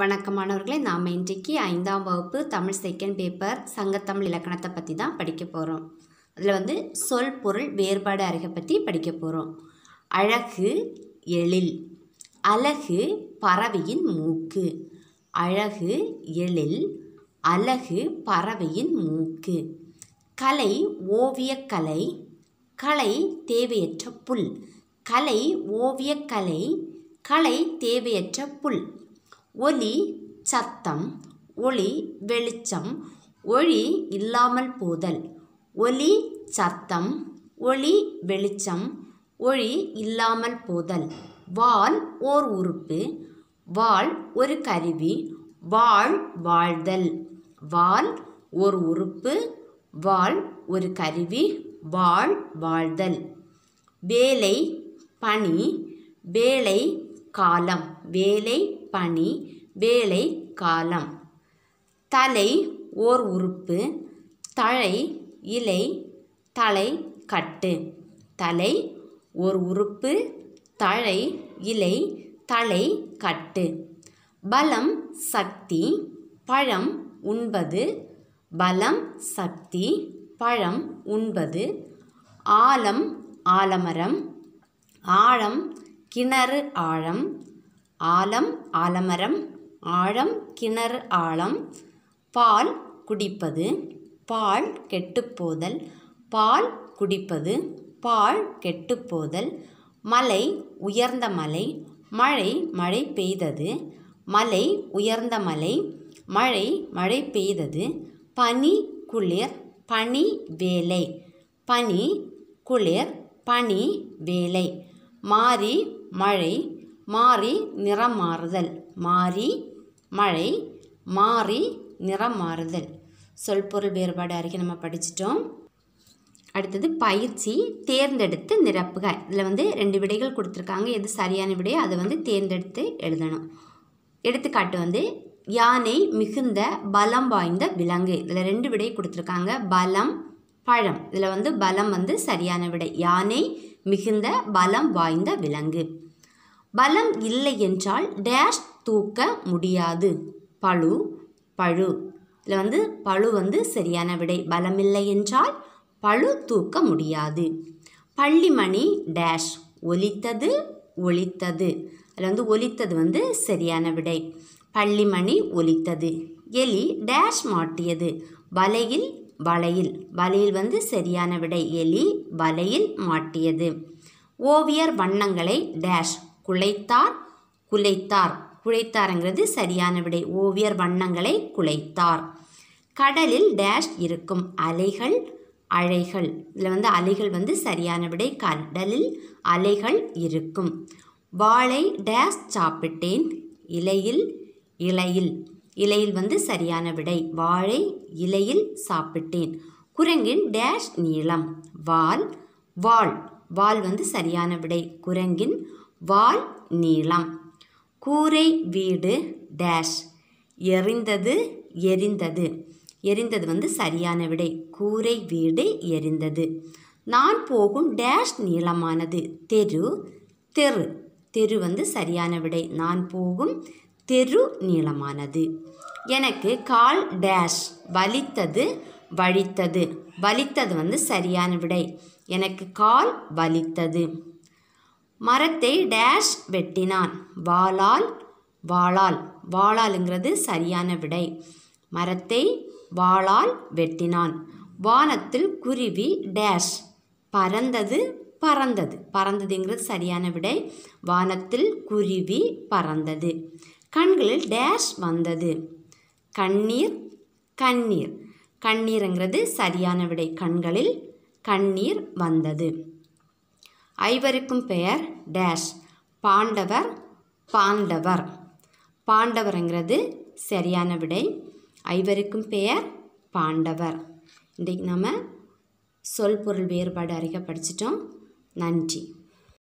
வணக்கமானவர்களே நாம் இன்றைக்கு ஐந்தாம் வகுப்பு தமிழ் செகண்ட் பேப்பர் சங்கத்தமிழ் இலக்கணத்தை பற்றி தான் படிக்க போகிறோம் அதில் வந்து சொல் பொருள் வேறுபாடு அறிகை பற்றி படிக்க போகிறோம் அழகு எழில் அழகு பறவையின் மூக்கு அழகு எழில் அழகு பறவையின் மூக்கு கலை ஓவியக்கலை கலை தேவையற்ற புல் கலை ஓவியக்கலை கலை தேவையற்ற புல் ஒலி சத்தம் ஒளி வெளிச்சம் ஒளி இல்லாமல் போதல் ஒலி சத்தம் ஒளி வெளிச்சம் ஒளி இல்லாமல் போதல் வால் ஓர் உறுப்பு வால் ஒரு கருவி வாழ் வாழ்தல் வால் ஒரு உறுப்பு வாழ் ஒரு கருவி வாழ் வாழ்தல் வேலை பணி வேலை காலம் வேலை பணி வேலை காலம் தலை ஓர் உறுப்பு தழை இலை தலை கட்டு தலை ஓர் உறுப்பு தழை இலை தலை கட்டு பலம் சக்தி பழம் உண்பது பலம் சக்தி பழம் உண்பது ஆலம் ஆலமரம் ஆழம் கிணறு ஆழம் ஆலம் ஆலமரம் ஆழம் கிணறு ஆழம் பால் குடிப்பது பால் கெட்டுப்போதல் பால் குடிப்பது பால் கெட்டுப்போதல் மலை உயர்ந்த மலை மழை மழை பெய்தது மலை உயர்ந்த மலை மழை மழை பெய்தது பனி குளிர் பனி வேலை பனி குளிர் பனி வேலை மாறி மழை மாறி நிறம் மாறுதல் மாறி மழை மாறி நிறம் மாறுதல் சொல்பொருள் வேறுபாடு அறிக்கை நம்ம படிச்சிட்டோம் அடுத்தது பயிற்சி தேர்ந்தெடுத்து நிரப்புக இதில் வந்து ரெண்டு விடைகள் கொடுத்துருக்காங்க எது சரியான விடையோ அதை வந்து தேர்ந்தெடுத்து எழுதணும் எடுத்துக்காட்டு வந்து யானை மிகுந்த பலம் வாய்ந்த விலங்கு இதில் ரெண்டு விடை கொடுத்துருக்காங்க பலம் பழம் இதில் வந்து பலம் வந்து சரியான விடை யானை மிகுந்த பலம் வாய்ந்த விலங்கு பலம் இல்லை என்றால் டேஷ் தூக்க முடியாது பழு பழு இதில் வந்து பழு வந்து சரியான விடை இல்லை என்றால் பழு தூக்க முடியாது பள்ளிமணி டேஷ் ஒலித்தது ஒலித்தது அதில் வந்து ஒலித்தது வந்து சரியான விடை பள்ளிமணி ஒலித்தது எலி டேஷ் மாட்டியது வலையில் வலையில் வலையில் வந்து சரியான விடை எலி வலையில் மாட்டியது ஓவியர் வண்ணங்களை டேஷ் குலைத்தார் குலைத்தார் குலைத்தார்ங்கிறது சரியான விடை ஓவியர் வண்ணங்களை குலைத்தார் கடலில் டேஷ் இருக்கும் அலைகள் அலைகள் இதில் வந்து அலைகள் வந்து சரியான விடை கடலில் அலைகள் இருக்கும் வாழை டேஷ் சாப்பிட்டேன் இலையில் இலையில் இலையில் வந்து சரியான விடை வாழை இலையில் சாப்பிட்டேன் குரங்கின் டேஷ் நீளம் வால் வால் வால் வந்து சரியான விடை குரங்கின் வால் நீளம் கூரை வீடு டேஷ் எரிந்தது எரிந்தது எரிந்தது வந்து சரியான விடை கூரை வீடு எரிந்தது நான் போகும் டேஷ் நீளமானது தெரு தெரு தெரு வந்து சரியான விடை நான் போகும் தெரு நீளமானது எனக்கு கால் டேஷ் வலித்தது வலித்தது வலித்தது வந்து சரியான விடை எனக்கு கால் வலித்தது மரத்தை டேஷ் வெட்டினான் வாளால் வாளால் வாளாலுங்கிறது சரியான விடை மரத்தை வாளால் வெட்டினான் வானத்தில் குருவி டேஷ் பறந்தது பறந்தது பறந்ததுங்கிறது சரியான விடை வானத்தில் குருவி பறந்தது கண்களில் டேஷ் வந்தது கண்ணீர் கண்ணீர் கண்ணீருங்கிறது சரியான விடை கண்களில் கண்ணீர் வந்தது ஐவருக்கும் பெயர் டேஷ் பாண்டவர் பாண்டவர் பாண்டவர்ங்கிறது சரியான விடை ஐவருக்கும் பெயர் பாண்டவர் இன்றைக்கு நம்ம சொல் பொருள் வேறுபாடு அறிக படிச்சிட்டோம் நன்றி